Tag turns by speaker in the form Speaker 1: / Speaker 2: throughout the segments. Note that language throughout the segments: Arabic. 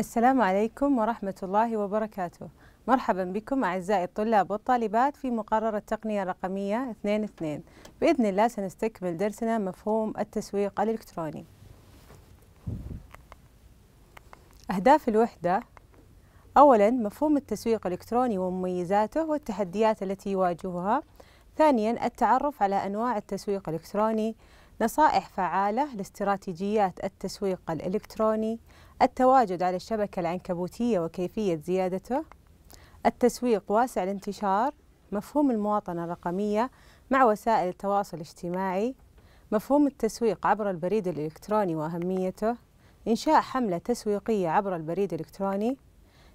Speaker 1: السلام عليكم ورحمة الله وبركاته مرحبا بكم أعزائي الطلاب والطالبات في مقرر التقنية الرقمية 22 بإذن الله سنستكمل درسنا مفهوم التسويق الإلكتروني أهداف الوحدة أولا مفهوم التسويق الإلكتروني ومميزاته والتحديات التي يواجهها ثانيا التعرف على أنواع التسويق الإلكتروني نصائح فعالة لاستراتيجيات التسويق الإلكتروني التواجد على الشبكة العنكبوتية وكيفية زيادته التسويق واسع الانتشار مفهوم المواطنة الرقمية مع وسائل التواصل الاجتماعي مفهوم التسويق عبر البريد الإلكتروني وأهميته إنشاء حملة تسويقية عبر البريد الإلكتروني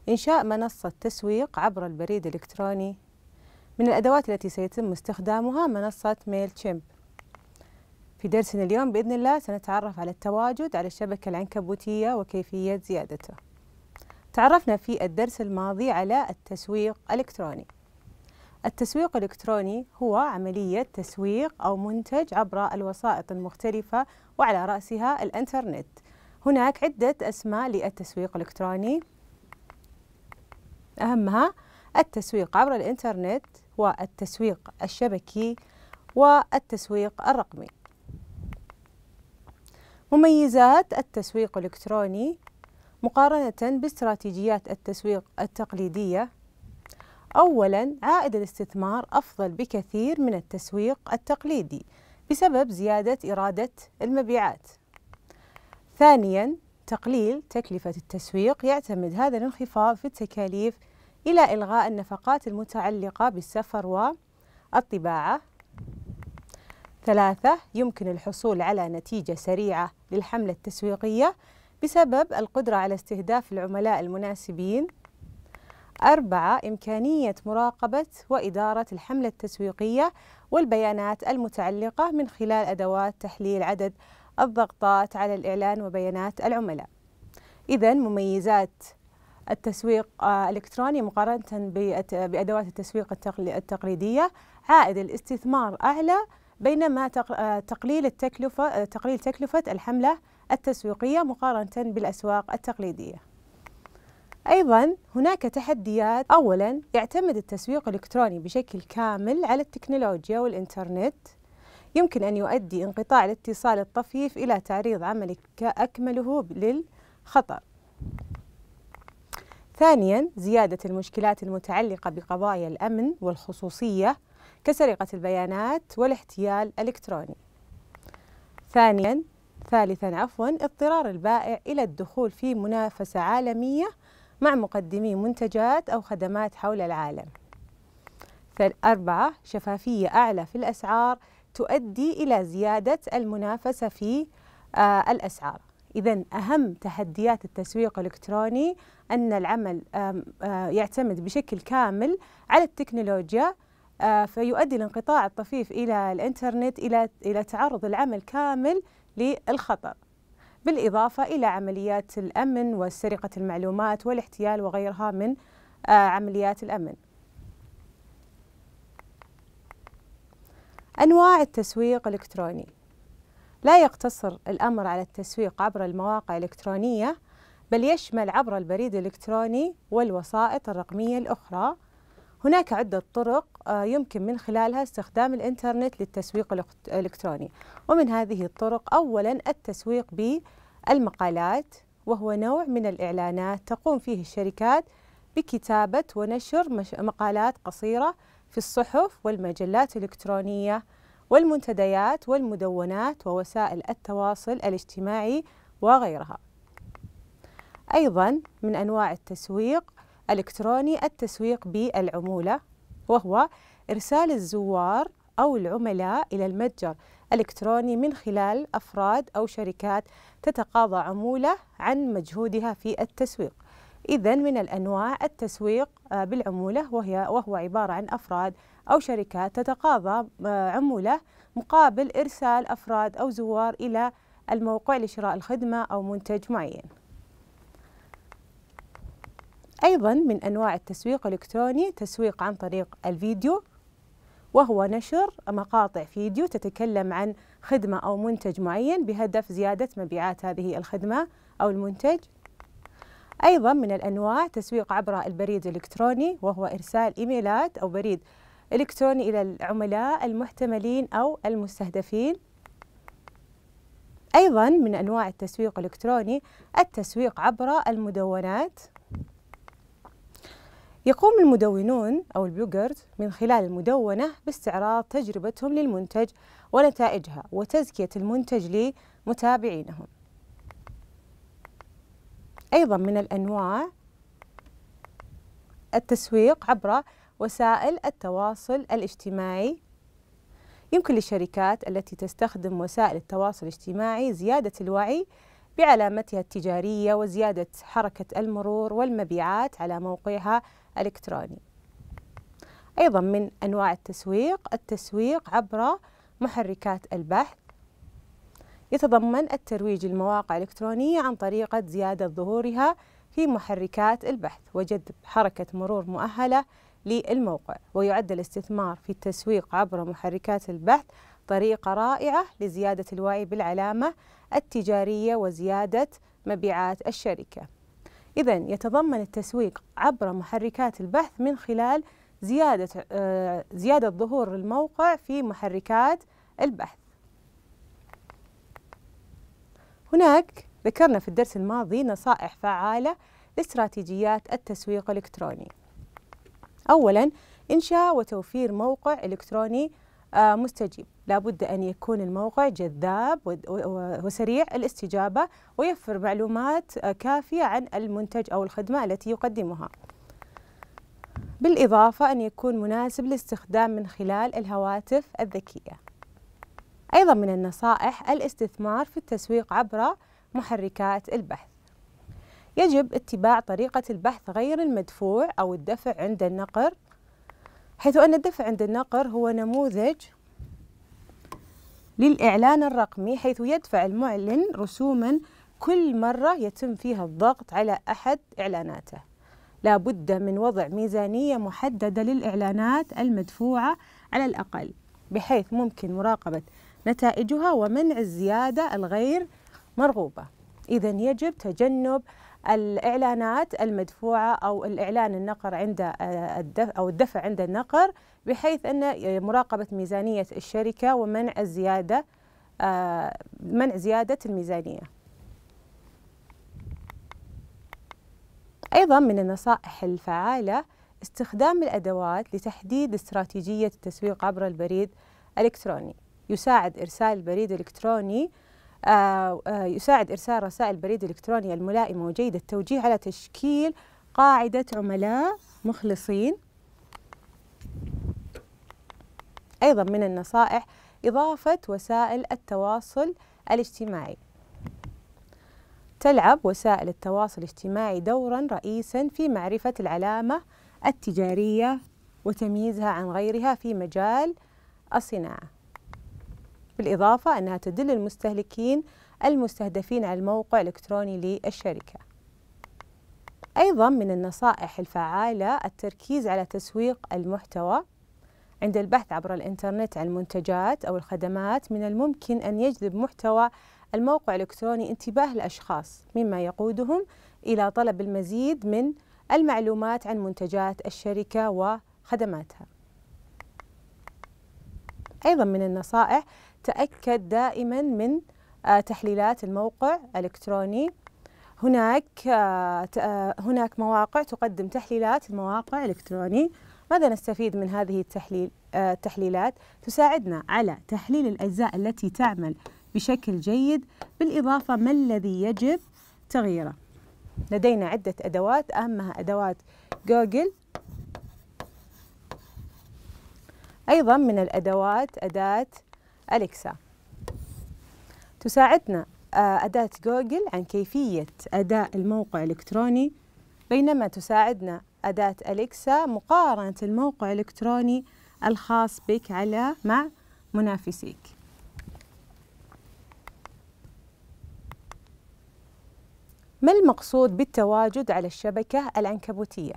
Speaker 1: إنشاء منصة تسويق عبر البريد الإلكتروني من الأدوات التي سيتم استخدامها منصة ميل تشيمب في درسنا اليوم بإذن الله سنتعرف على التواجد على الشبكة العنكبوتية وكيفية زيادته تعرفنا في الدرس الماضي على التسويق الإلكتروني التسويق الإلكتروني هو عملية تسويق أو منتج عبر الوسائط المختلفة وعلى رأسها الإنترنت هناك عدة أسماء للتسويق الإلكتروني أهمها التسويق عبر الإنترنت والتسويق الشبكي والتسويق الرقمي مميزات التسويق الإلكتروني مقارنة باستراتيجيات التسويق التقليدية أولا عائد الاستثمار أفضل بكثير من التسويق التقليدي بسبب زيادة إرادة المبيعات ثانيا تقليل تكلفة التسويق يعتمد هذا الانخفاض في التكاليف إلى إلغاء النفقات المتعلقة بالسفر والطباعة ثلاثة يمكن الحصول على نتيجة سريعة للحملة التسويقية بسبب القدرة على استهداف العملاء المناسبين أربعة إمكانية مراقبة وإدارة الحملة التسويقية والبيانات المتعلقة من خلال أدوات تحليل عدد الضغطات على الإعلان وبيانات العملاء إذا مميزات التسويق آه، الإلكتروني مقارنة بأدوات التسويق التقليدية عائد الاستثمار أعلى بينما آه، تقليل التكلفة آه، تقليل تكلفة الحملة التسويقية مقارنة بالأسواق التقليدية أيضا هناك تحديات أولا يعتمد التسويق الإلكتروني بشكل كامل على التكنولوجيا والإنترنت يمكن أن يؤدي انقطاع الاتصال الطفيف إلى تعريض عملك أكمله للخطر ثانيا زيادة المشكلات المتعلقة بقضايا الأمن والخصوصية كسرقة البيانات والاحتيال الإلكتروني ثانياً ثالثا عفوا اضطرار البائع إلى الدخول في منافسة عالمية مع مقدمي منتجات أو خدمات حول العالم أربعة شفافية أعلى في الأسعار تؤدي إلى زيادة المنافسة في آه، الأسعار إذا أهم تحديات التسويق الإلكتروني أن العمل آه، يعتمد بشكل كامل على التكنولوجيا آه، فيؤدي الانقطاع الطفيف إلى الإنترنت إلى إلى تعرض العمل كامل للخطر بالإضافة إلى عمليات الأمن وسرقة المعلومات والاحتيال وغيرها من آه، عمليات الأمن أنواع التسويق الإلكتروني لا يقتصر الأمر على التسويق عبر المواقع الإلكترونية بل يشمل عبر البريد الإلكتروني والوسائط الرقمية الأخرى هناك عدة طرق آه، يمكن من خلالها استخدام الإنترنت للتسويق الإلكتروني ومن هذه الطرق أولا التسويق بالمقالات وهو نوع من الإعلانات تقوم فيه الشركات بكتابة ونشر مقالات قصيرة في الصحف والمجلات الإلكترونية والمنتديات والمدونات ووسائل التواصل الاجتماعي وغيرها أيضا من أنواع التسويق الإلكتروني التسويق بالعمولة وهو إرسال الزوار أو العملاء إلى المتجر الإلكتروني من خلال أفراد أو شركات تتقاضى عمولة عن مجهودها في التسويق إذا من الأنواع التسويق آه، بالعمولة وهي وهو عبارة عن أفراد أو شركات تتقاضى آه، عمولة مقابل إرسال أفراد أو زوار إلى الموقع لشراء الخدمة أو منتج معين أيضا من أنواع التسويق الإلكتروني تسويق عن طريق الفيديو وهو نشر مقاطع فيديو تتكلم عن خدمة أو منتج معين بهدف زيادة مبيعات هذه الخدمة أو المنتج أيضا من الأنواع تسويق عبر البريد الإلكتروني وهو إرسال إيميلات أو بريد إلكتروني إلى العملاء المحتملين أو المستهدفين أيضا من أنواع التسويق الإلكتروني التسويق عبر المدونات يقوم المدونون أو البلوجرز من خلال المدونة باستعراض تجربتهم للمنتج ونتائجها وتزكية المنتج لمتابعينهم أيضا من الأنواع التسويق عبر وسائل التواصل الاجتماعي يمكن للشركات التي تستخدم وسائل التواصل الاجتماعي زيادة الوعي بعلامتها التجارية وزيادة حركة المرور والمبيعات على موقعها الإلكتروني أيضا من أنواع التسويق التسويق عبر محركات البحث يتضمن الترويج للمواقع الإلكترونية عن طريقة زيادة ظهورها في محركات البحث وجذب حركة مرور مؤهلة للموقع ويعد الاستثمار في التسويق عبر محركات البحث طريقة رائعة لزيادة الوعي بالعلامة التجارية وزيادة مبيعات الشركة إذا يتضمن التسويق عبر محركات البحث من خلال زيادة آه، زيادة ظهور الموقع في محركات البحث. هناك ذكرنا في الدرس الماضي نصائح فعالة لاستراتيجيات التسويق الإلكتروني. أولاً إنشاء وتوفير موقع إلكتروني آه، مستجيب لابد أن يكون الموقع جذاب وسريع الاستجابة ويوفر معلومات آه، كافية عن المنتج أو الخدمة التي يقدمها بالإضافة أن يكون مناسب للاستخدام من خلال الهواتف الذكية أيضا من النصائح الاستثمار في التسويق عبر محركات البحث يجب اتباع طريقة البحث غير المدفوع أو الدفع عند النقر حيث أن الدفع عند النقر هو نموذج للإعلان الرقمي حيث يدفع المعلن رسوما كل مرة يتم فيها الضغط على أحد إعلاناته لا بد من وضع ميزانية محددة للإعلانات المدفوعة على الأقل بحيث ممكن مراقبة نتائجها ومنع الزيادة الغير مرغوبة إذا يجب تجنب الإعلانات المدفوعة أو الإعلان النقر عند آه، الدفع أو الدفع عند النقر بحيث أن مراقبة ميزانية الشركة ومنع الزيادة آه، منع زيادة الميزانية أيضا من النصائح الفعالة استخدام الأدوات لتحديد استراتيجية التسويق عبر البريد الإلكتروني يساعد إرسال البريد الإلكتروني آه، آه، يساعد إرسال رسائل بريد الإلكتروني الملائمة وجيدة التوجيه على تشكيل قاعدة عملاء مخلصين أيضا من النصائح إضافة وسائل التواصل الاجتماعي تلعب وسائل التواصل الاجتماعي دورا رئيسا في معرفة العلامة التجارية وتمييزها عن غيرها في مجال الصناعة بالإضافة أنها تدل المستهلكين المستهدفين على الموقع الإلكتروني للشركة أيضا من النصائح الفعالة التركيز على تسويق المحتوى عند البحث عبر الإنترنت عن المنتجات أو الخدمات من الممكن أن يجذب محتوى الموقع الإلكتروني انتباه الأشخاص مما يقودهم إلى طلب المزيد من المعلومات عن منتجات الشركة وخدماتها أيضا من النصائح تأكد دائما من آه، تحليلات الموقع الإلكتروني هناك آه، آه، هناك مواقع تقدم تحليلات المواقع الإلكتروني ماذا نستفيد من هذه التحليل التحليلات تساعدنا على تحليل الأجزاء التي تعمل بشكل جيد بالإضافة ما الذي يجب تغييره لدينا عدة أدوات أهمها أدوات جوجل أيضا من الأدوات أداة أليكسا تساعدنا آه، أداة جوجل عن كيفية أداء الموقع الإلكتروني بينما تساعدنا أداة أليكسا مقارنة الموقع الإلكتروني الخاص بك على مع منافسيك ما المقصود بالتواجد على الشبكة العنكبوتية؟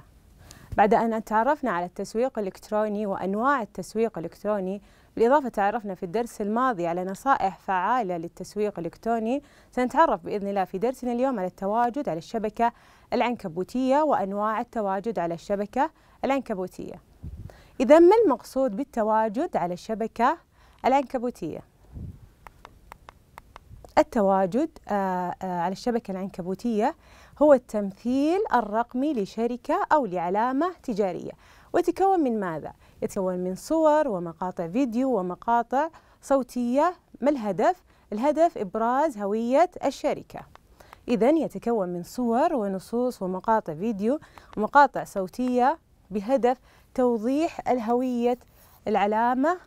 Speaker 1: بعد أن تعرفنا على التسويق الإلكتروني وأنواع التسويق الإلكتروني بالإضافة تعرفنا في الدرس الماضي على نصائح فعالة للتسويق الإلكتروني سنتعرف بإذن الله في درسنا اليوم على التواجد على الشبكة العنكبوتية وأنواع التواجد على الشبكة العنكبوتية إذا ما المقصود بالتواجد على الشبكة العنكبوتية؟ التواجد آه، آه، على الشبكة العنكبوتية هو التمثيل الرقمي لشركة أو لعلامة تجارية ويتكون من ماذا؟ يتكون من صور ومقاطع فيديو ومقاطع صوتية ما الهدف؟ الهدف إبراز هوية الشركة إذا يتكون من صور ونصوص ومقاطع فيديو ومقاطع صوتية بهدف توضيح الهوية العلامة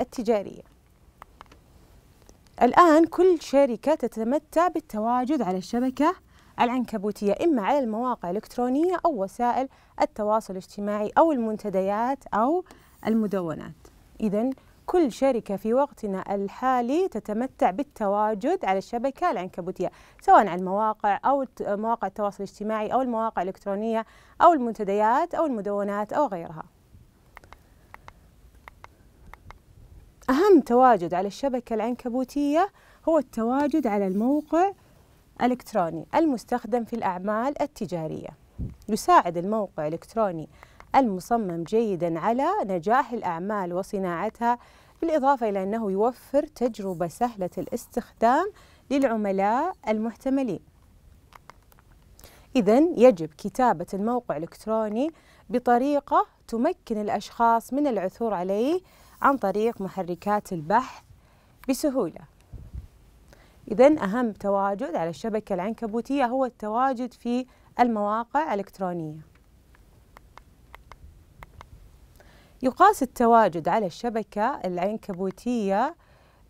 Speaker 1: التجارية الآن كل شركة تتمتع بالتواجد على الشبكة العنكبوتية إما على المواقع الإلكترونية أو وسائل التواصل الاجتماعي أو المنتديات أو المدونات إذا كل شركة في وقتنا الحالي تتمتع بالتواجد على الشبكة العنكبوتية سواء على المواقع أو مواقع التواصل الاجتماعي أو المواقع الإلكترونية أو المنتديات أو المدونات أو غيرها أهم تواجد على الشبكة العنكبوتية هو التواجد على الموقع الإلكتروني المستخدم في الأعمال التجارية يساعد الموقع الإلكتروني المصمم جيدا على نجاح الأعمال وصناعتها بالإضافة إلى أنه يوفر تجربة سهلة الاستخدام للعملاء المحتملين إذا يجب كتابة الموقع الإلكتروني بطريقة تمكن الأشخاص من العثور عليه عن طريق محركات البحث بسهولة إذا أهم تواجد على الشبكة العنكبوتية هو التواجد في المواقع الإلكترونية يقاس التواجد على الشبكة العنكبوتية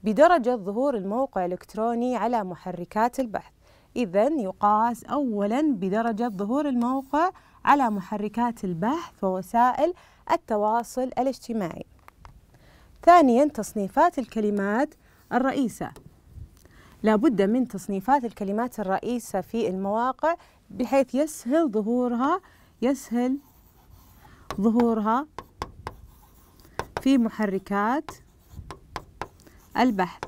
Speaker 1: بدرجة ظهور الموقع الإلكتروني على محركات البحث إذا يقاس أولا بدرجة ظهور الموقع على محركات البحث ووسائل التواصل الاجتماعي ثانيا تصنيفات الكلمات الرئيسة لابد من تصنيفات الكلمات الرئيسة في المواقع بحيث يسهل ظهورها يسهل ظهورها في محركات البحث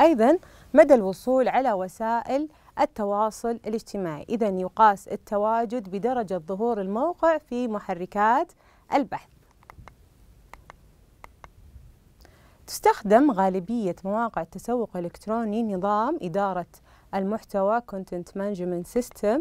Speaker 1: أيضا مدى الوصول على وسائل التواصل الاجتماعي إذا يقاس التواجد بدرجة ظهور الموقع في محركات البحث تستخدم غالبية مواقع التسوق الإلكتروني نظام إدارة المحتوى Content Management System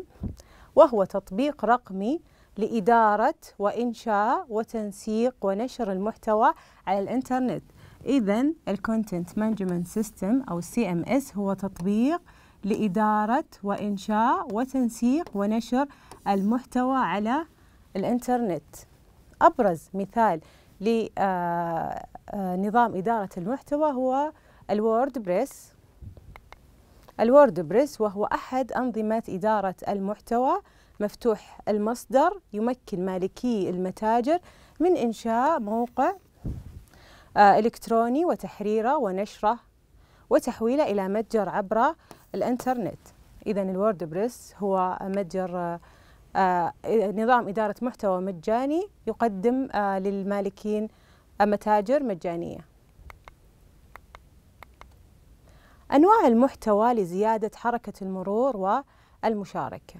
Speaker 1: وهو تطبيق رقمي لإدارة وإنشاء وتنسيق ونشر المحتوى على الإنترنت إذا Content Management System أو CMS هو تطبيق لإدارة وإنشاء وتنسيق ونشر المحتوى على الإنترنت أبرز مثال لنظام آه، آه، إدارة المحتوى هو الوورد بريس الوورد بريس وهو أحد أنظمة إدارة المحتوى مفتوح المصدر يمكن مالكي المتاجر من إنشاء موقع آه، إلكتروني وتحريره ونشره وتحويله إلى متجر عبر الإنترنت إذا الوورد بريس هو متجر آه، نظام إدارة محتوى مجاني يقدم آه، للمالكين متاجر مجانية أنواع المحتوى لزيادة حركة المرور والمشاركة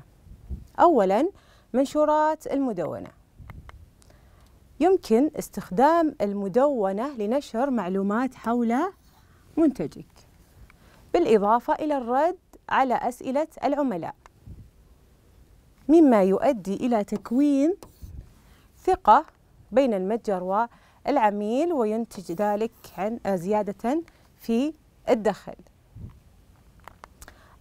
Speaker 1: أولا منشورات المدونة يمكن استخدام المدونة لنشر معلومات حول منتجك بالإضافة إلى الرد على أسئلة العملاء مما يؤدي إلى تكوين ثقة بين المتجر والعميل وينتج ذلك عن زيادة في الدخل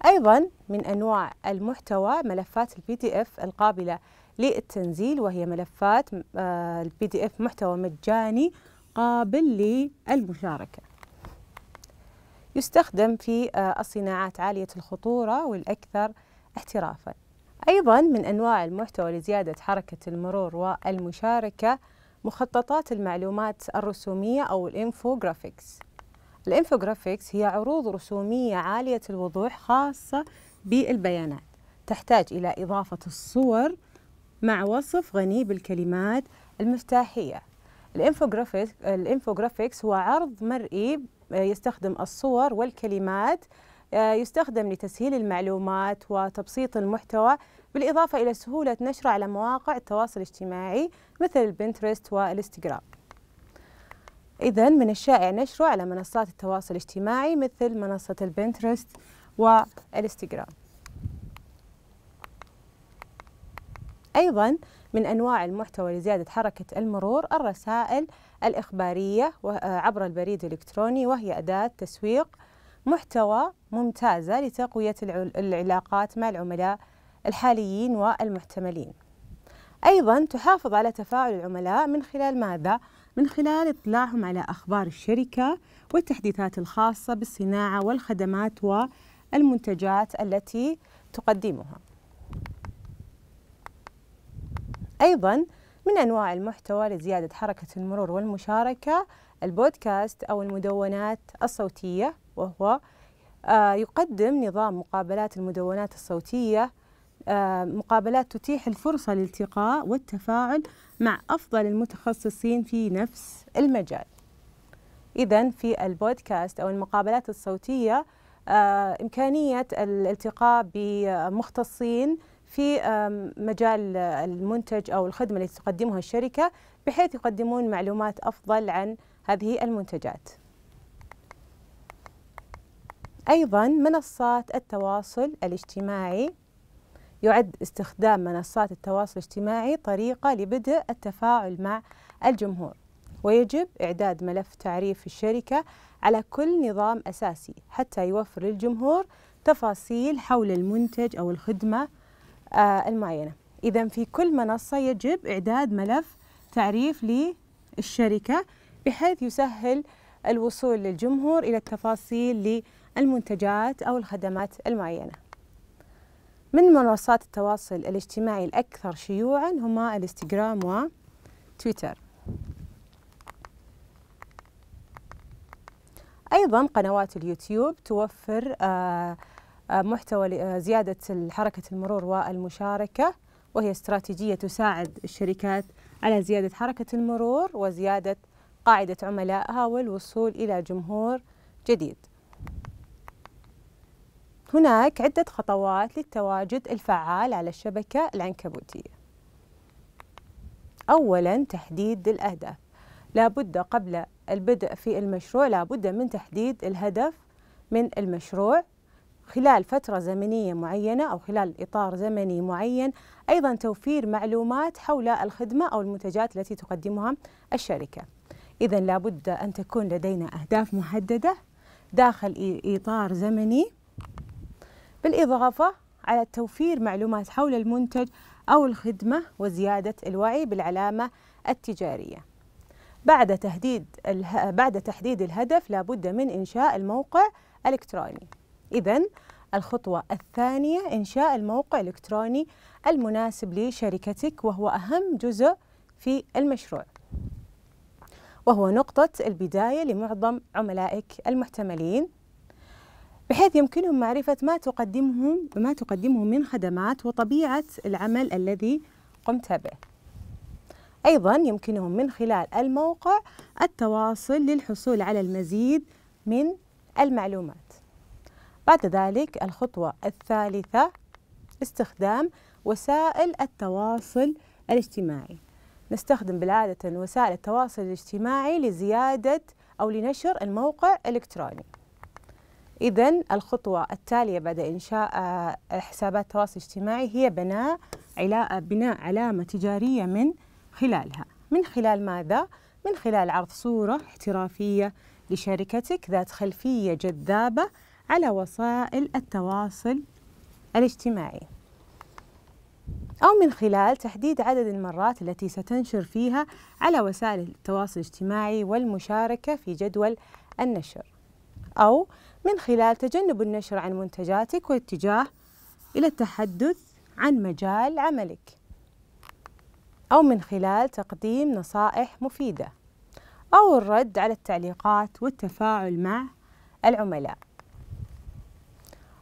Speaker 1: أيضا من أنواع المحتوى ملفات البي دي اف القابلة للتنزيل وهي ملفات البي دي اف محتوى مجاني قابل للمشاركة يستخدم في آه، الصناعات عالية الخطورة والأكثر احترافاً أيضا من أنواع المحتوى لزيادة حركة المرور والمشاركة مخططات المعلومات الرسومية أو الإنفوغرافيكس الإنفوغرافيكس هي عروض رسومية عالية الوضوح خاصة بالبيانات تحتاج إلى إضافة الصور مع وصف غني بالكلمات المفتاحية الإنفوغرافيكس, الإنفوغرافيكس هو عرض مرئي آه، يستخدم الصور والكلمات آه، يستخدم لتسهيل المعلومات وتبسيط المحتوى بالإضافة إلى سهولة نشره على مواقع التواصل الاجتماعي مثل البنترست والإنستغرام إذا من الشائع نشره على منصات التواصل الاجتماعي مثل منصة البنترست والإنستغرام أيضا من أنواع المحتوى لزيادة حركة المرور الرسائل الإخبارية آه، عبر البريد الإلكتروني وهي أداة تسويق محتوى ممتازة لتقوية العلاقات مع العملاء الحاليين والمحتملين أيضا تحافظ على تفاعل العملاء من خلال ماذا؟ من خلال اطلاعهم على أخبار الشركة والتحديثات الخاصة بالصناعة والخدمات والمنتجات التي تقدمها أيضا من أنواع المحتوى لزيادة حركة المرور والمشاركة البودكاست أو المدونات الصوتية وهو آه، يقدم نظام مقابلات المدونات الصوتية آه، مقابلات تتيح الفرصة للالتقاء والتفاعل مع أفضل المتخصصين في نفس المجال إذا في البودكاست أو المقابلات الصوتية آه، إمكانية الالتقاء بمختصين في مجال المنتج أو الخدمة التي تقدمها الشركة بحيث يقدمون معلومات أفضل عن هذه المنتجات أيضا منصات التواصل الاجتماعي يعد استخدام منصات التواصل الاجتماعي طريقة لبدء التفاعل مع الجمهور ويجب إعداد ملف تعريف الشركة على كل نظام أساسي حتى يوفر للجمهور تفاصيل حول المنتج أو الخدمة آه، المعينة إذا في كل منصة يجب إعداد ملف تعريف للشركة بحيث يسهل الوصول للجمهور إلى التفاصيل المنتجات أو الخدمات المعينة من منصات التواصل الاجتماعي الأكثر شيوعا هما الانستغرام وتويتر أيضا قنوات اليوتيوب توفر آه، آه، محتوى آه، زيادة حركة المرور والمشاركة وهي استراتيجية تساعد الشركات على زيادة حركة المرور وزيادة قاعدة عملائها والوصول إلى جمهور جديد هناك عدة خطوات للتواجد الفعال على الشبكة العنكبوتية أولا تحديد الأهداف لابد قبل البدء في المشروع لابد من تحديد الهدف من المشروع خلال فترة زمنية معينة أو خلال إطار زمني معين أيضا توفير معلومات حول الخدمة أو المنتجات التي تقدمها الشركة إذا لابد أن تكون لدينا أهداف محددة داخل إطار زمني بالإضافة على توفير معلومات حول المنتج أو الخدمة وزيادة الوعي بالعلامة التجارية بعد تحديد بعد تحديد الهدف لابد من إنشاء الموقع الإلكتروني إذا الخطوة الثانية إنشاء الموقع الإلكتروني المناسب لشركتك وهو أهم جزء في المشروع وهو نقطة البداية لمعظم عملائك المحتملين بحيث يمكنهم معرفة ما تقدمه ما تقدمه من خدمات وطبيعة العمل الذي قمت به. أيضا يمكنهم من خلال الموقع التواصل للحصول على المزيد من المعلومات. بعد ذلك الخطوة الثالثة استخدام وسائل التواصل الاجتماعي. نستخدم بالعادة وسائل التواصل الاجتماعي لزيادة أو لنشر الموقع الإلكتروني. إذا الخطوة التالية بعد إنشاء آه، حسابات تواصل اجتماعي هي بناء بناء علامة تجارية من خلالها من خلال ماذا؟ من خلال عرض صورة احترافية لشركتك ذات خلفية جذابة على وسائل التواصل الاجتماعي أو من خلال تحديد عدد المرات التي ستنشر فيها على وسائل التواصل الاجتماعي والمشاركة في جدول النشر أو من خلال تجنب النشر عن منتجاتك والاتجاه إلى التحدث عن مجال عملك أو من خلال تقديم نصائح مفيدة أو الرد على التعليقات والتفاعل مع العملاء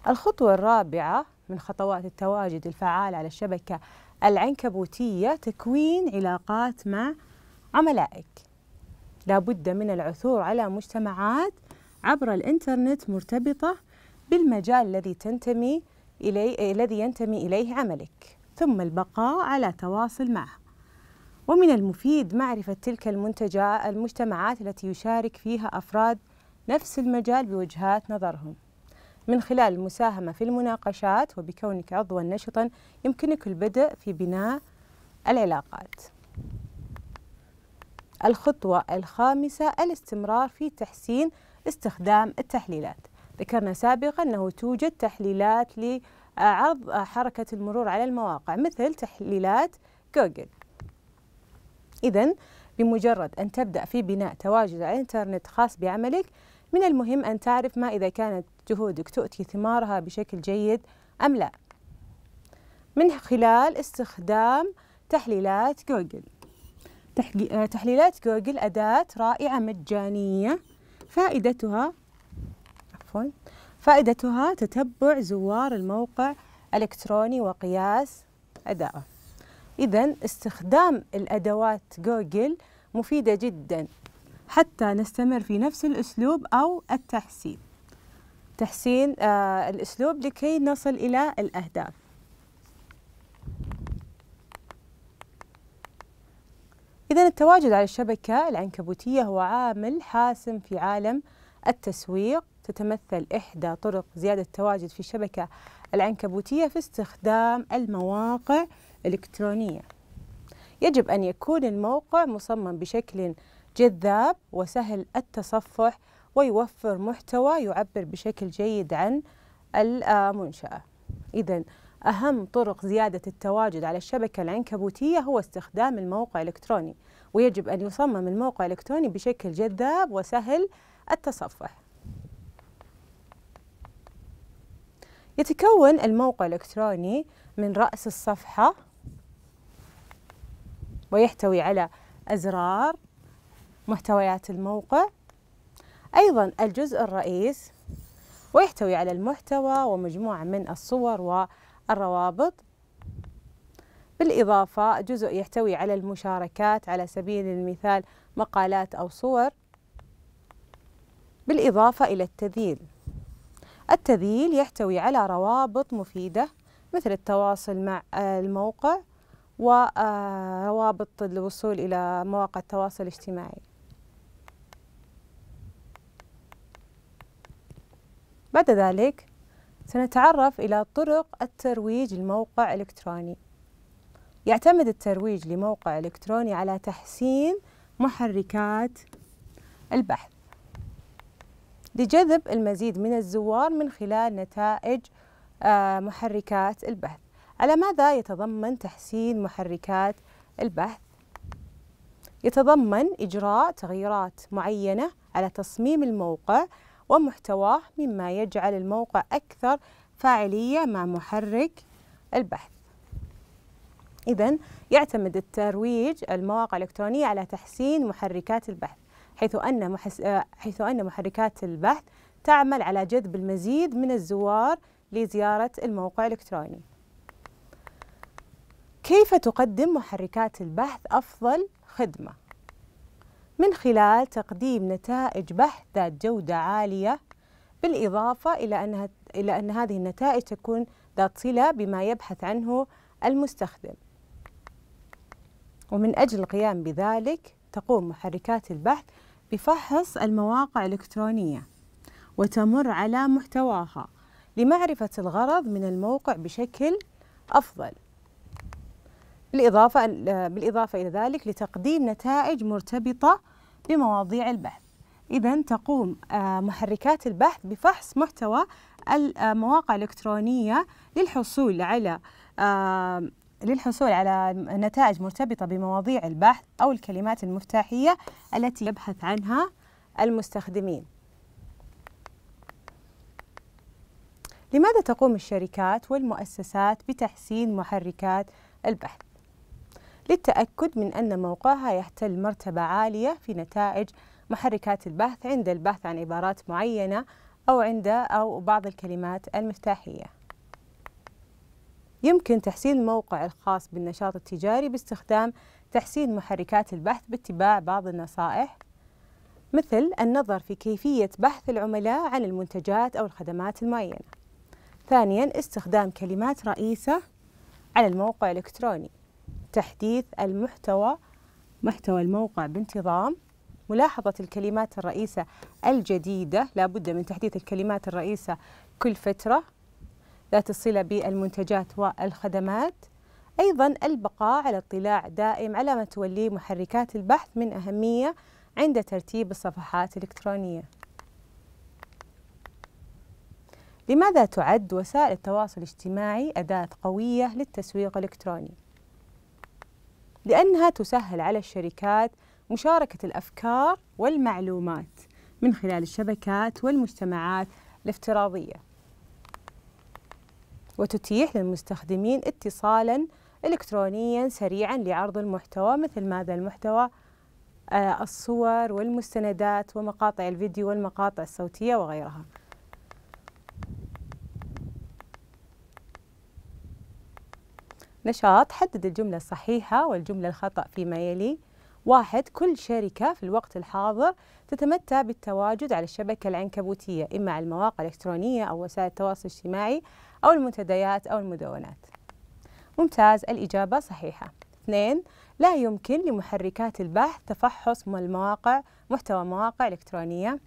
Speaker 1: الخطوة الرابعة من خطوات التواجد الفعال على الشبكة العنكبوتية تكوين علاقات مع عملائك لابد من العثور على مجتمعات عبر الإنترنت مرتبطة بالمجال الذي تنتمي إليه الذي ينتمي إليه عملك ثم البقاء على تواصل معه ومن المفيد معرفة تلك المنتجات المجتمعات التي يشارك فيها أفراد نفس المجال بوجهات نظرهم من خلال المساهمة في المناقشات وبكونك عضوا نشطا يمكنك البدء في بناء العلاقات الخطوة الخامسة الاستمرار في تحسين استخدام التحليلات ذكرنا سابقا أنه توجد تحليلات لعرض حركة المرور على المواقع مثل تحليلات جوجل إذا بمجرد أن تبدأ في بناء تواجد على الإنترنت خاص بعملك من المهم أن تعرف ما إذا كانت جهودك تؤتي ثمارها بشكل جيد أم لا من خلال استخدام تحليلات جوجل تحليلات جوجل أداة رائعة مجانية فائدتها عفوا فائدتها تتبع زوار الموقع الالكتروني وقياس ادائه اذا استخدام الادوات جوجل مفيده جدا حتى نستمر في نفس الاسلوب او التحسين تحسين آه الاسلوب لكي نصل الى الاهداف إذا التواجد على الشبكة العنكبوتية هو عامل حاسم في عالم التسويق تتمثل إحدى طرق زيادة التواجد في الشبكة العنكبوتية في استخدام المواقع الإلكترونية يجب أن يكون الموقع مصمم بشكل جذاب وسهل التصفح ويوفر محتوى يعبر بشكل جيد عن المنشأة إذا أهم طرق زيادة التواجد على الشبكة العنكبوتية هو استخدام الموقع الإلكتروني ويجب أن يصمم الموقع الإلكتروني بشكل جذاب وسهل التصفح يتكون الموقع الإلكتروني من رأس الصفحة ويحتوي على أزرار محتويات الموقع أيضا الجزء الرئيس ويحتوي على المحتوى ومجموعة من الصور والروابط بالإضافة جزء يحتوي على المشاركات على سبيل المثال مقالات أو صور بالإضافة إلى التذييل التذييل يحتوي على روابط مفيدة مثل التواصل مع آه، الموقع وروابط آه، الوصول إلى مواقع التواصل الاجتماعي بعد ذلك سنتعرف إلى طرق الترويج الموقع الإلكتروني يعتمد الترويج لموقع إلكتروني على تحسين محركات البحث لجذب المزيد من الزوار من خلال نتائج آه، محركات البحث على ماذا يتضمن تحسين محركات البحث يتضمن إجراء تغييرات معينة على تصميم الموقع ومحتواه مما يجعل الموقع أكثر فاعلية مع محرك البحث إذا يعتمد الترويج المواقع الإلكترونية على تحسين محركات البحث حيث أن محس... آه، حيث أن محركات البحث تعمل على جذب المزيد من الزوار لزيارة الموقع الإلكتروني. كيف تقدم محركات البحث أفضل خدمة؟ من خلال تقديم نتائج بحث ذات جودة عالية بالإضافة إلى أنها إلى أن هذه النتائج تكون ذات صلة بما يبحث عنه المستخدم. ومن أجل القيام بذلك تقوم محركات البحث بفحص المواقع الإلكترونية وتمر على محتواها لمعرفة الغرض من الموقع بشكل أفضل بالإضافة, بالإضافة إلى ذلك لتقديم نتائج مرتبطة بمواضيع البحث إذا تقوم آه، محركات البحث بفحص محتوى المواقع آه، الإلكترونية للحصول على آه، للحصول على نتائج مرتبطة بمواضيع البحث أو الكلمات المفتاحية التي يبحث عنها المستخدمين. لماذا تقوم الشركات والمؤسسات بتحسين محركات البحث؟ للتأكد من أن موقعها يحتل مرتبة عالية في نتائج محركات البحث عند البحث عن عبارات معينة أو عند أو بعض الكلمات المفتاحية. يمكن تحسين الموقع الخاص بالنشاط التجاري باستخدام تحسين محركات البحث باتباع بعض النصائح مثل النظر في كيفية بحث العملاء عن المنتجات أو الخدمات المعينة. ثانياً استخدام كلمات رئيسة على الموقع الإلكتروني، تحديث المحتوى محتوى الموقع بانتظام، ملاحظة الكلمات الرئيسة الجديدة لابد من تحديث الكلمات الرئيسة كل فترة ذات الصلة بالمنتجات والخدمات أيضا البقاء على اطلاع دائم على ما توليه محركات البحث من أهمية عند ترتيب الصفحات الإلكترونية لماذا تعد وسائل التواصل الاجتماعي أداة قوية للتسويق الإلكتروني؟ لأنها تسهل على الشركات مشاركة الأفكار والمعلومات من خلال الشبكات والمجتمعات الافتراضية وتتيح للمستخدمين اتصالا إلكترونيا سريعا لعرض المحتوى مثل ماذا المحتوى آه، الصور والمستندات ومقاطع الفيديو والمقاطع الصوتية وغيرها نشاط حدد الجملة الصحيحة والجملة الخطأ فيما يلي واحد كل شركة في الوقت الحاضر تتمتع بالتواجد على الشبكة العنكبوتية إما على المواقع الإلكترونية أو وسائل التواصل الاجتماعي أو المنتديات أو المدونات ممتاز الإجابة صحيحة اثنين لا يمكن لمحركات البحث تفحص المواقع محتوى مواقع إلكترونية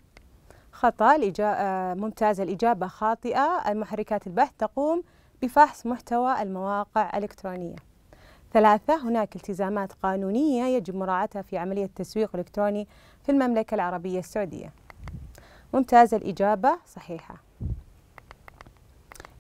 Speaker 1: خطأ الإجابة آه، ممتاز الإجابة خاطئة المحركات البحث تقوم بفحص محتوى المواقع الإلكترونية ثلاثة هناك التزامات قانونية يجب مراعاتها في عملية التسويق الإلكتروني في المملكة العربية السعودية ممتاز الإجابة صحيحة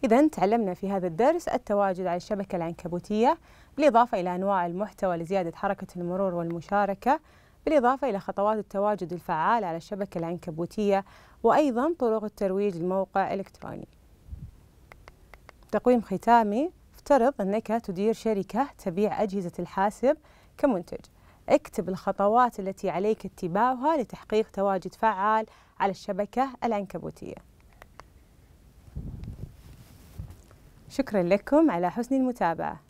Speaker 1: إذا تعلمنا في هذا الدرس التواجد على الشبكة العنكبوتية بالإضافة إلى أنواع المحتوى لزيادة حركة المرور والمشاركة بالإضافة إلى خطوات التواجد الفعال على الشبكة العنكبوتية وأيضا طرق الترويج لموقع إلكتروني تقويم ختامي افترض أنك تدير شركة تبيع أجهزة الحاسب كمنتج اكتب الخطوات التي عليك اتباعها لتحقيق تواجد فعال على الشبكة العنكبوتية شكرا لكم على حسن المتابعة